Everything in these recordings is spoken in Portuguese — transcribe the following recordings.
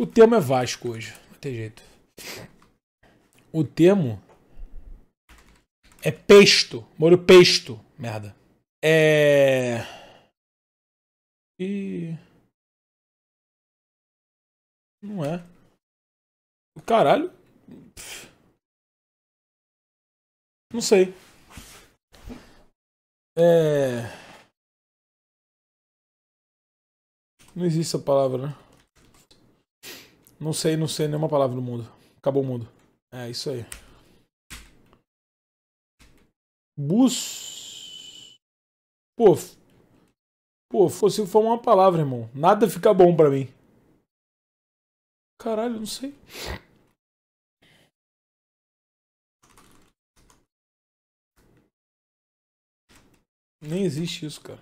O tema é Vasco hoje. Não tem jeito. O termo é pesto. Moro pesto. Merda. É. E. Não é. caralho. Não sei. É. Não existe essa palavra, né? Não sei, não sei nenhuma palavra do mundo. Acabou o mundo. É isso aí. Bus. Pô. Pô, fosse for uma palavra, irmão. Nada fica bom pra mim. Caralho, não sei. Nem existe isso, cara.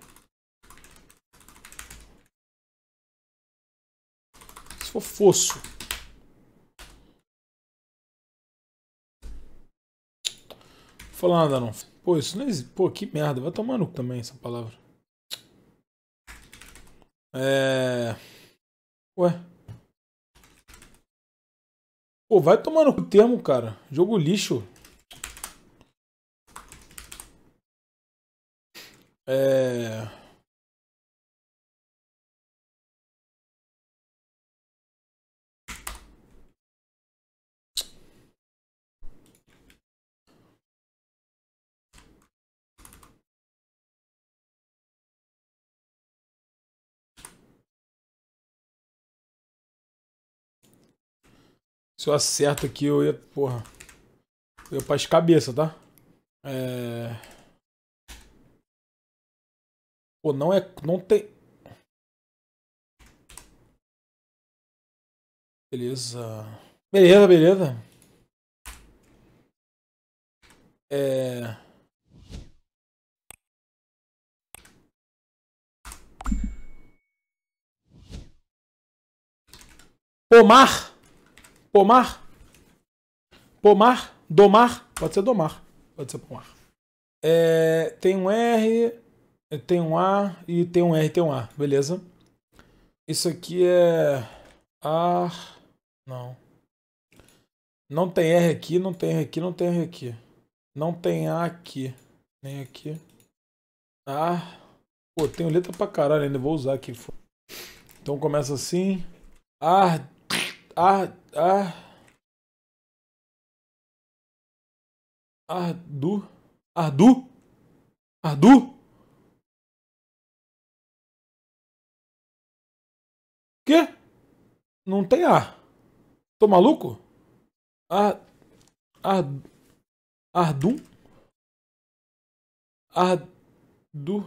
fofoço. Vou falar nada não. Pô, isso não existe. Pô, que merda. Vai tomar no também essa palavra. É. Ué. Pô, vai tomar o termo, cara. Jogo lixo. É. Se eu acerto aqui, eu ia. Porra. Eu ia pra cabeça, tá? É. Pô, não é. Não tem. Beleza. Beleza, beleza. É. Pomar! Pomar. Pomar. Domar. Pode ser domar. Pode ser pomar. É, tem um R, tem um A e tem um R, tem um A. Beleza. Isso aqui é. A. Não. Não tem R aqui, não tem R aqui, não tem R aqui. Não tem A aqui. Nem aqui. A. Pô, tenho letra pra caralho ainda, vou usar aqui. Então começa assim. A ar, ar, Ardu? Ardu? Ardu? Quê? Não tem ar. Tô maluco? Ar, ar, ardu, Ardu?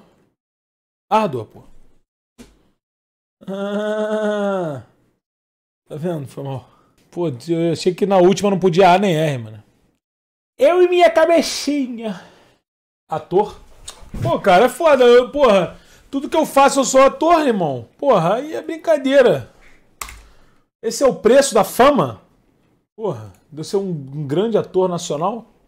Árdua, pô. Ah. Tá vendo? Foi mal. Pô, eu achei que na última não podia A nem R, mano. Eu e minha cabecinha. Ator? Pô, cara, é foda. Eu, porra, tudo que eu faço eu sou ator, irmão. Porra, aí é brincadeira. Esse é o preço da fama? Porra, de eu ser um, um grande ator nacional?